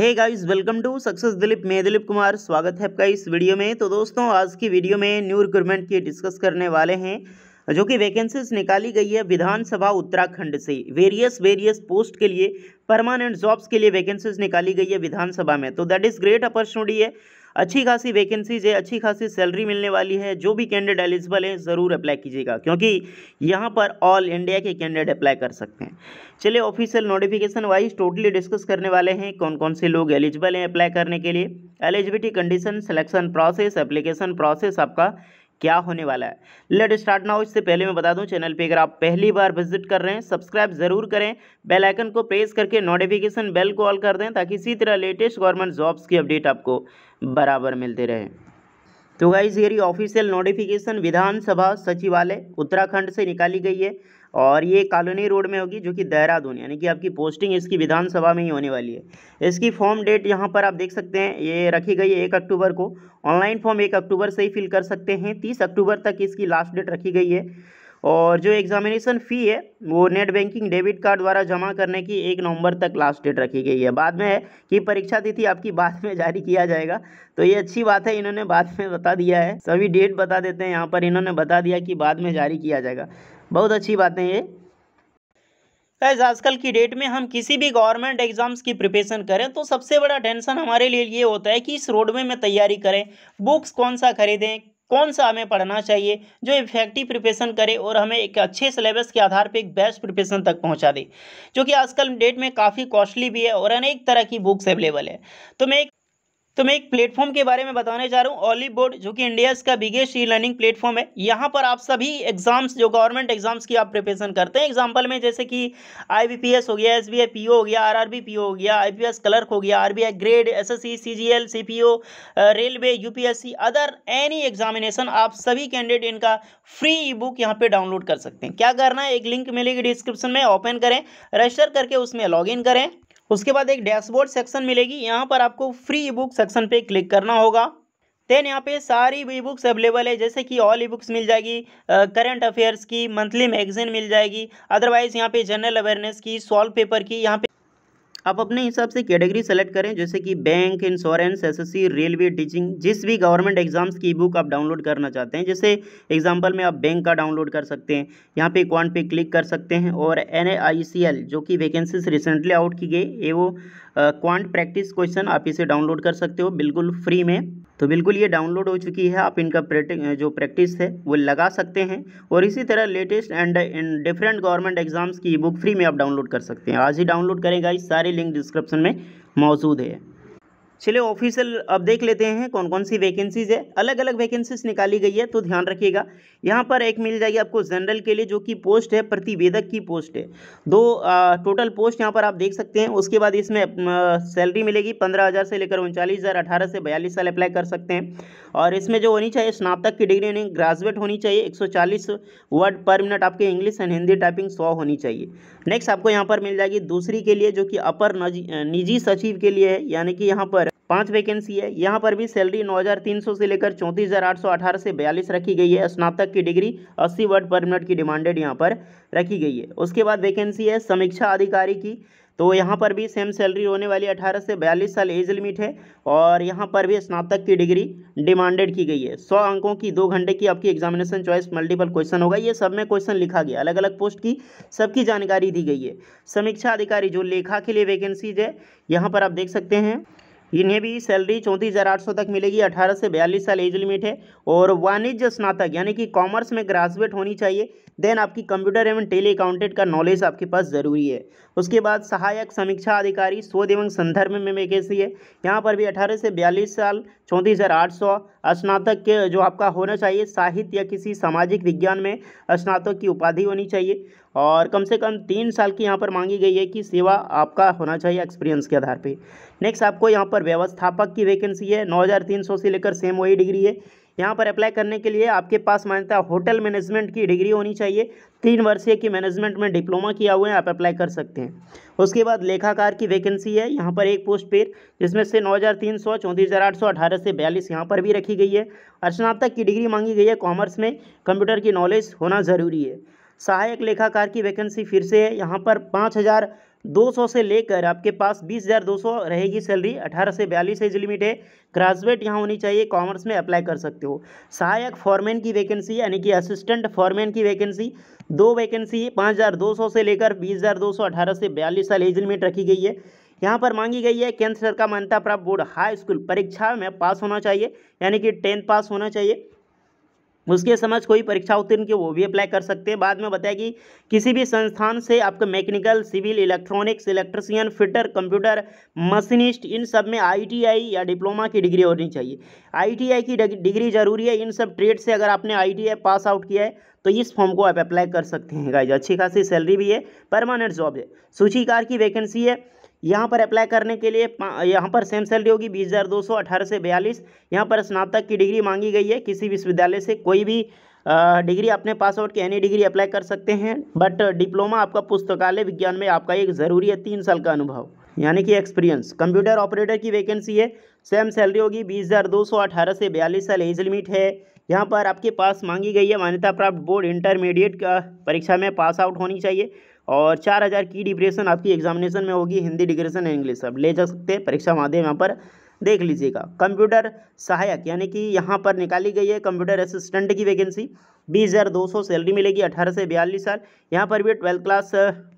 Hey guys welcome to success Dilip मैं दिलीप कुमार स्वागत है आपका इस वीडियो में तो दोस्तों आज की वीडियो में न्यू रिक्रूटमेंट की डिस्कस करने वाले हैं जो कि वैकेंसीज निकाली गई है विधानसभा उत्तराखंड से वेरियस वेरियस पोस्ट के लिए परमानेंट जॉब्स के लिए वैकेंसीज निकाली गई है विधानसभा में तो दैट इज़ ग्रेट अपॉर्चुनिटी है अच्छी हम्म। खासी वैकेंसीज है अच्छी खासी सैलरी मिलने वाली है जो भी कैंडिडेट एलिजिबल हैं ज़रूर अप्लाई कीजिएगा क्योंकि यहाँ पर ऑल इंडिया के कैंडिडेट अप्लाई कर सकते हैं चलिए official notification wise totally discuss करने वाले हैं कौन कौन से लोग एलिजिबल हैं अप्लाई करने के लिए eligibility condition selection process application process आपका क्या होने वाला है लेट स्टार्ट ना हो इससे पहले मैं बता दूं चैनल पे अगर आप पहली बार विजिट कर रहे हैं सब्सक्राइब जरूर करें बेल आइकन को प्रेस करके नोटिफिकेशन बेल को ऑल कर दें ताकि इसी तरह लेटेस्ट गवर्नमेंट जॉब्स की अपडेट आपको बराबर मिलते रहे तो गाइज ये ऑफिशियल नोटिफिकेशन विधानसभा सचिवालय उत्तराखंड से निकाली गई है और ये कॉलोनी रोड में होगी जो कि देहरादून यानी कि आपकी पोस्टिंग इसकी विधानसभा में ही होने वाली है इसकी फॉर्म डेट यहाँ पर आप देख सकते हैं ये रखी गई है एक अक्टूबर को ऑनलाइन फॉर्म एक अक्टूबर से ही फिल कर सकते हैं तीस अक्टूबर तक इसकी लास्ट डेट रखी गई है और जो एग्जामिनेशन फ़ी है वो नेट बैंकिंग डेबिट कार्ड द्वारा जमा करने की एक नवंबर तक लास्ट डेट रखी गई है बाद में है कि परीक्षा तिथि आपकी बाद में जारी किया जाएगा तो ये अच्छी बात है इन्होंने बाद में बता दिया है सभी डेट बता देते हैं यहाँ पर इन्होंने बता दिया कि बाद में जारी किया जाएगा बहुत अच्छी बातें ये गैज़ आजकल की डेट में हम किसी भी गवर्नमेंट एग्ज़ाम्स की प्रिपरेशन करें तो सबसे बड़ा टेंशन हमारे लिए ये होता है कि इस रोडवे में तैयारी करें बुक्स कौन सा खरीदें कौन सा हमें पढ़ना चाहिए जो इफेक्टिव प्रिपरेशन करे और हमें एक अच्छे सिलेबस के आधार पर एक बेस्ट प्रिपरेशन तक पहुंचा दे जो कि आजकल डेट में काफ़ी कॉस्टली भी है और अनेक तरह की बुक्स अवेलेबल है तो मैं एक तो मैं एक प्लेटफॉर्म के बारे में बताने जा रहा हूँ ऑलिव बोर्ड जो कि इंडिया का बिगेस्ट ई लर्निंग प्लेटफॉर्म है यहाँ पर आप सभी एग्जाम्स जो गवर्नमेंट एग्जाम्स की आप प्रिपरेशन करते हैं एग्जाम्पल में जैसे कि आई हो गया एस बी हो गया आर हो गया आई क्लर्क हो गया R grade S S C C railway C other any examination आप सभी कैंडिडेट इनका फ्री ई बुक यहाँ पर डाउनलोड कर सकते हैं क्या करना है एक लिंक मिलेगी डिस्क्रिप्शन में ओपन करें रजिस्टर करके उसमें लॉग करें उसके बाद एक डैशबोर्ड सेक्शन मिलेगी यहाँ पर आपको फ्री ई बुक सेक्शन पे क्लिक करना होगा देन यहाँ पे सारी ई बुक्स अवेलेबल है जैसे कि ऑल ई बुक्स मिल जाएगी करंट अफेयर्स की मंथली मैगजीन मिल जाएगी अदरवाइज यहाँ पे जनरल अवेयरनेस की सॉल्व पेपर की यहाँ पे आप अपने हिसाब से कैटेगरी सेलेक्ट करें जैसे कि bank insurance SSC railway teaching जिस भी गवर्नमेंट एग्जाम्स की बुक आप डाउनलोड करना चाहते हैं जैसे एग्जांपल में आप बैंक का डाउनलोड कर सकते हैं यहाँ पे अकाउंट पे क्लिक कर सकते हैं और एन जो कि वैकेंसीज रिसेंटली आउट की गई ये वो क्वांट प्रैक्टिस क्वेश्चन आप इसे डाउनलोड कर सकते हो बिल्कुल फ्री में तो बिल्कुल ये डाउनलोड हो चुकी है आप इनका जो प्रैक्टिस है वो लगा सकते हैं और इसी तरह latest and different government exams की बुक फ्री में आप डाउनलोड कर सकते हैं आज ही डाउनलोड करें गाइस सारे लिंक डिस्क्रिप्शन में मौजूद है चलिए ऑफिशियल अब देख लेते हैं कौन कौन सी वैकेंसीज है अलग अलग वैकेंसीज निकाली गई है तो ध्यान रखिएगा यहाँ पर एक मिल जाएगी आपको जनरल के लिए जो कि पोस्ट है प्रतिवेदक की पोस्ट है दो आ, टोटल पोस्ट यहाँ पर आप देख सकते हैं उसके बाद इसमें सैलरी मिलेगी पंद्रह हज़ार से लेकर उनचालीस हज़ार अठारह से बयालीस साल अप्लाई कर सकते हैं और इसमें जो होनी चाहिए स्नातक की डिग्री होनी ग्रेजुएट होनी चाहिए एक सौ चालीस वर्ड पर मिनट आपके इंग्लिश एंड हिंदी टाइपिंग सौ होनी चाहिए नेक्स्ट आपको यहाँ पर मिल जाएगी दूसरी के लिए जो कि अपर निजी सचिव के लिए है यानी कि यहाँ पर पांच वैकेंसी है यहाँ पर भी सैलरी 9,300 से लेकर 34,818 से 42 रखी गई है स्नातक की डिग्री 80 वर्ड पर मिनट की डिमांडेड यहाँ पर रखी गई है उसके बाद वैकेंसी है समीक्षा अधिकारी की तो यहाँ पर भी सेम सैलरी होने वाली 18 से 42 साल एज लिमिट है और यहाँ पर भी स्नातक की डिग्री डिमांडेड की गई है सौ अंकों की दो घंटे की आपकी एग्जामिनेशन चॉइस मल्टीपल क्वेश्चन होगा ये सब में क्वेश्चन लिखा गया अलग अलग पोस्ट की सबकी जानकारी दी गई है समीक्षा अधिकारी जो लेखा के लिए वैकेंसीज है यहाँ पर आप देख सकते हैं इन्हें भी सैलरी चौंतीस हज़ार आठ सौ तक मिलेगी अठारह से बयालीस साल एज लिमिट है और वाणिज्य स्नातक यानी कि कॉमर्स में ग्रेजुएट होनी चाहिए देन आपकी कंप्यूटर एवं टेली अकाउंटेंट का नॉलेज आपके पास ज़रूरी है उसके बाद सहायक समीक्षा अधिकारी शोध एवं संदर्भ में वैकेसी है यहाँ पर भी अठारह से बयालीस साल चौंतीस हज़ार आठ सौ स्नातक के जो आपका होना चाहिए साहित्य या किसी सामाजिक विज्ञान में स्नातक की उपाधि होनी चाहिए और कम से कम तीन साल की यहाँ पर मांगी गई है कि सेवा आपका होना चाहिए एक्सपीरियंस के आधार पे नेक्स्ट आपको यहाँ पर व्यवस्थापक की वैकेंसी है नौ हज़ार तीन सौ से लेकर सेम वही डिग्री है यहाँ पर अप्लाई करने के लिए आपके पास मान्यता होटल मैनेजमेंट की डिग्री होनी चाहिए तीन वर्षीय की मैनेजमेंट में डिप्लोमा किया हुआ है आप अप्लाई कर सकते हैं उसके बाद लेखाकार की वैकेंसी है यहाँ पर एक पोस्ट पर जिसमें से नौ हज़ार तीन सौ चौंतीस हज़ार आठ सौ अठारह से बयालीस यहाँ पर भी रखी गई है स्नातक की डिग्री मांगी गई है कॉमर्स में कंप्यूटर की नॉलेज होना ज़रूरी है सहायक लेखाकार की वैकेंसी फिर से है यहाँ पर पाँच हज़ार दो सौ से लेकर आपके पास बीस हज़ार दो सौ रहेगी सैलरी अठारह से बयालीस एज लिमिट है ग्रेजुएट यहाँ होनी चाहिए कॉमर्स में अप्लाई कर सकते हो सहायक फॉरमैन की वैकेंसी यानी कि असिस्टेंट फॉरमैन की वैकेंसी दो वैकेंसी पाँच हज़ार दो सौ से लेकर बीस हज़ार दो सौ अठारह से बयालीस साल एज लिमिट रखी गई है यहाँ पर मांगी गई है केंद्र सरकार मान्यता प्राप्त बोर्ड हाई स्कूल परीक्षा में पास होना चाहिए यानी कि टेंथ पास होना चाहिए उसके समझ कोई परीक्षा उत्तीर्ण की वो भी अप्लाई कर सकते हैं बाद में बताया कि किसी भी संस्थान से आपका mechanical civil electronics electrician fitter computer machinist इन सब में आईटीआई या डिप्लोमा की डिग्री होनी चाहिए आईटीआई की डिग्री जरूरी है इन सब ट्रेड से अगर आपने आई पास आउट किया है तो इस फॉर्म को आप अप्लाई कर सकते हैं गाइज अच्छी खासी सैलरी भी है परमानेंट जॉब है सूचीकार की वैकेंसी है यहाँ पर अप्लाई करने के लिए यहाँ पर सेम सैलरी होगी बीस हज़ार दो सौ अठारह से बयालीस यहाँ पर स्नातक की डिग्री मांगी गई है किसी विश्वविद्यालय से कोई भी डिग्री अपने पास आउट की एनी डिग्री अप्लाई कर सकते हैं बट डिप्लोमा आपका पुस्तकालय विज्ञान में आपका एक ज़रूरी है तीन साल का अनुभव यानी कि एक्सपीरियंस कंप्यूटर ऑपरेटर की वैकेंसी है सेम सैलरी होगी बीस हज़ार दो सौ अठारह से बयालीस साल एज लिमिट है यहाँ पर आपके पास मांगी गई है मान्यता प्राप्त बोर्ड इंटरमीडिएट का परीक्षा में पास आउट होनी चाहिए और चार हज़ार की डिप्रेशन आपकी एग्जामिनेशन में होगी हिंदी डिग्रेशन एंड इंग्लिश सब ले जा सकते हैं परीक्षा माध्यम यहाँ पर देख लीजिएगा कंप्यूटर सहायक यानी कि यहाँ पर निकाली गई है कंप्यूटर असिस्टेंट की वैकेंसी बीस हज़ार दो सौ सैलरी मिलेगी अठारह से बयालीस साल यहाँ पर भी twelfth class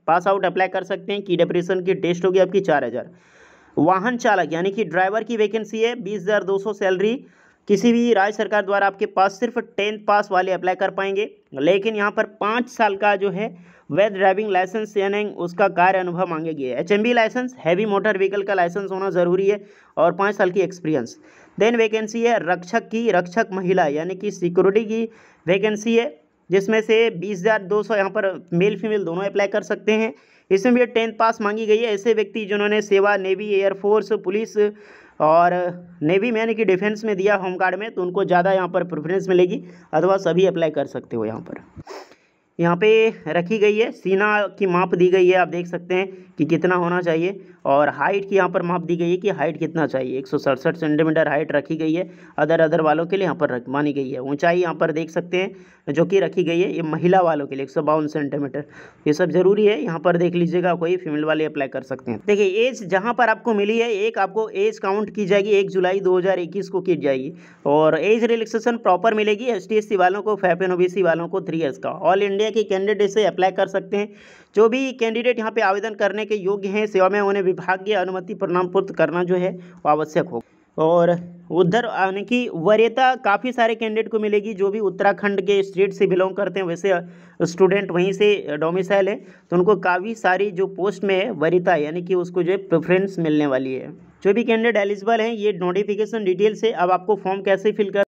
pass out apply कर सकते हैं की डिप्रेशन की टेस्ट होगी आपकी चार हज़ार वाहन चालक यानी कि ड्राइवर की वैकेंसी है बीस हज़ार दो सौ सैलरी किसी भी राज्य सरकार द्वारा आपके पास सिर्फ टेंथ पास वाले अप्लाई कर पाएंगे लेकिन यहाँ पर पाँच साल का जो है वैध ड्राइविंग लाइसेंस यानी उसका कार्य अनुभव मांगे गए H M B license heavy motor vehicle का लाइसेंस होना जरूरी है और पाँच साल की एक्सपीरियंस देन वैकेंसी है रक्षक की रक्षक महिला यानी कि सिक्योरिटी की वैकेंसी है जिसमें से बीस हज़ार दो सौ यहाँ पर मेल फीमेल दोनों अप्लाई कर सकते हैं इसमें भी टेंथ पास मांगी गई है ऐसे व्यक्ति जिन्होंने सेवा नेवी एयरफोर्स पुलिस और नेवी मैन की डिफेंस में दिया होमगार्ड में तो उनको ज़्यादा यहाँ पर प्रेफरेंस मिलेगी अथवा सभी अप्लाई कर सकते हो यहाँ पर यहाँ पे रखी गई है सीना की माप दी गई है आप देख सकते हैं कि कितना होना चाहिए और हाइट की यहाँ पर माप दी गई है कि हाइट कितना चाहिए एक सेंटीमीटर हाइट रखी गई है अदर अदर वालों के लिए यहाँ पर रख मानी गई है ऊंचाई यहाँ पर देख सकते हैं जो कि रखी गई है ये महिला वालों के लिए एक सेंटीमीटर ये सब ज़रूरी है यहाँ पर देख लीजिएगा कोई फीमेल वाले अप्लाई कर सकते हैं देखिए एज जहाँ पर आपको मिली है एक आपको एज काउंट की जाएगी एक जुलाई दो को की जाएगी और एज रिलेक्सेशन प्रॉपर मिलेगी एस वालों को फैपेन ओ वालों को थ्री ईयर्स का ऑल इंडिया के कैंडिडेट से अप्लाई कर सकते हैं जो भी कैंडिडेट यहाँ पे आवेदन करने के योग्य हैं सेवा में उन्हें विभागीय अनुमति प्रणाम पत्र करना जो है वो आवश्यक हो और उधर यानी कि वरीयता काफ़ी सारे कैंडिडेट को मिलेगी जो भी उत्तराखंड के स्टेट से बिलोंग करते हैं वैसे स्टूडेंट वहीं से डोमिसाइल है तो उनको काफ़ी सारी जो पोस्ट में है वरीयता यानी कि उसको जो है प्रेफरेंस मिलने वाली है जो भी कैंडिडेट एलिजिबल हैं ये नोटिफिकेशन डिटेल से अब आपको फॉर्म कैसे फिल कर